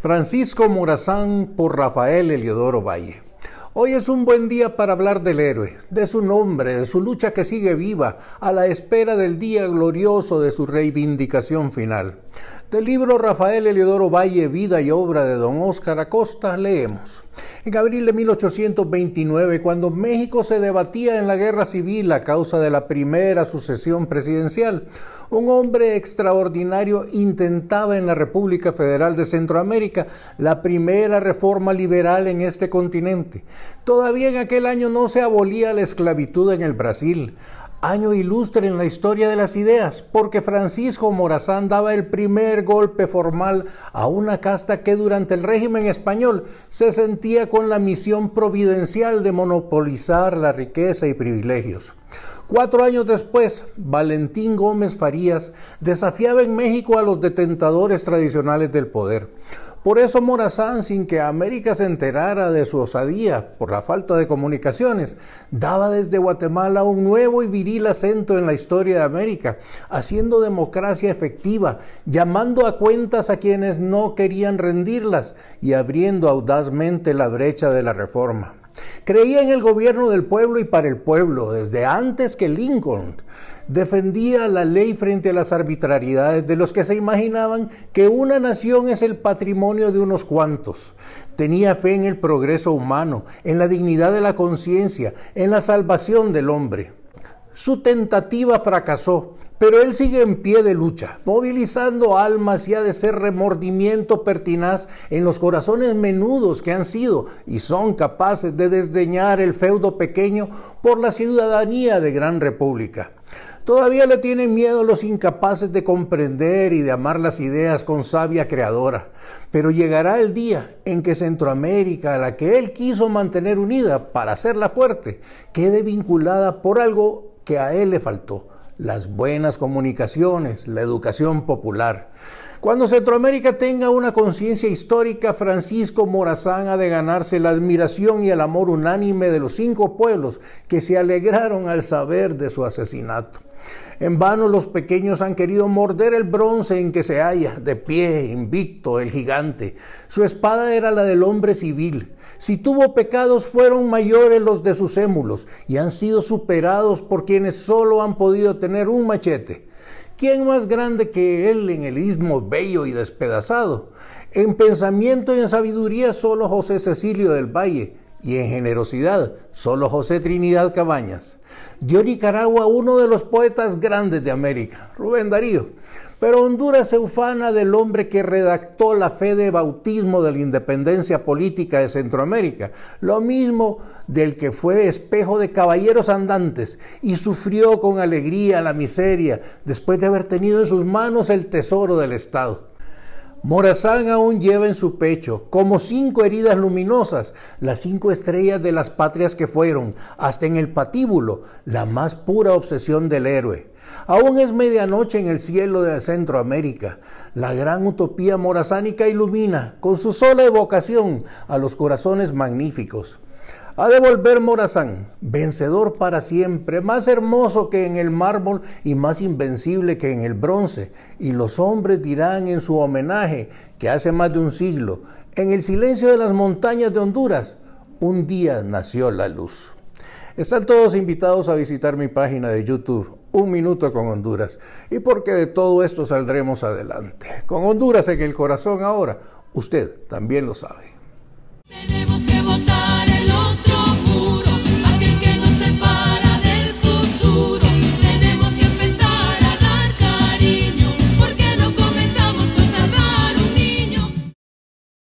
Francisco Morazán por Rafael Eliodoro Valle. Hoy es un buen día para hablar del héroe, de su nombre, de su lucha que sigue viva, a la espera del día glorioso de su reivindicación final. Del libro Rafael Eliodoro Valle, Vida y Obra de Don Óscar Acosta, leemos. En abril de 1829, cuando México se debatía en la guerra civil a causa de la primera sucesión presidencial, un hombre extraordinario intentaba en la República Federal de Centroamérica la primera reforma liberal en este continente. Todavía en aquel año no se abolía la esclavitud en el Brasil. Año ilustre en la historia de las ideas, porque Francisco Morazán daba el primer golpe formal a una casta que durante el régimen español se sentía con la misión providencial de monopolizar la riqueza y privilegios. Cuatro años después, Valentín Gómez Farías desafiaba en México a los detentadores tradicionales del poder. Por eso Morazán, sin que América se enterara de su osadía por la falta de comunicaciones, daba desde Guatemala un nuevo y viril acento en la historia de América, haciendo democracia efectiva, llamando a cuentas a quienes no querían rendirlas y abriendo audazmente la brecha de la reforma. Creía en el gobierno del pueblo y para el pueblo desde antes que Lincoln defendía la ley frente a las arbitrariedades de los que se imaginaban que una nación es el patrimonio de unos cuantos. Tenía fe en el progreso humano, en la dignidad de la conciencia, en la salvación del hombre. Su tentativa fracasó, pero él sigue en pie de lucha, movilizando almas y ha de ser remordimiento pertinaz en los corazones menudos que han sido y son capaces de desdeñar el feudo pequeño por la ciudadanía de Gran República. Todavía le tienen miedo los incapaces de comprender y de amar las ideas con sabia creadora. Pero llegará el día en que Centroamérica, a la que él quiso mantener unida para hacerla fuerte, quede vinculada por algo que a él le faltó, las buenas comunicaciones, la educación popular. Cuando Centroamérica tenga una conciencia histórica, Francisco Morazán ha de ganarse la admiración y el amor unánime de los cinco pueblos que se alegraron al saber de su asesinato. En vano los pequeños han querido morder el bronce en que se halla, de pie, invicto, el gigante. Su espada era la del hombre civil. Si tuvo pecados fueron mayores los de sus émulos y han sido superados por quienes solo han podido tener un machete. ¿Quién más grande que él en el istmo bello y despedazado? En pensamiento y en sabiduría solo José Cecilio del Valle, y en generosidad, solo José Trinidad Cabañas. Dio Nicaragua uno de los poetas grandes de América, Rubén Darío. Pero Honduras se ufana del hombre que redactó la fe de bautismo de la independencia política de Centroamérica, lo mismo del que fue espejo de caballeros andantes y sufrió con alegría la miseria después de haber tenido en sus manos el tesoro del Estado. Morazán aún lleva en su pecho como cinco heridas luminosas, las cinco estrellas de las patrias que fueron, hasta en el patíbulo, la más pura obsesión del héroe. Aún es medianoche en el cielo de Centroamérica. La gran utopía morazánica ilumina con su sola evocación a los corazones magníficos ha devolver Morazán, vencedor para siempre, más hermoso que en el mármol y más invencible que en el bronce. Y los hombres dirán en su homenaje, que hace más de un siglo, en el silencio de las montañas de Honduras, un día nació la luz. Están todos invitados a visitar mi página de YouTube, Un Minuto con Honduras, y porque de todo esto saldremos adelante. Con Honduras en el corazón ahora, usted también lo sabe.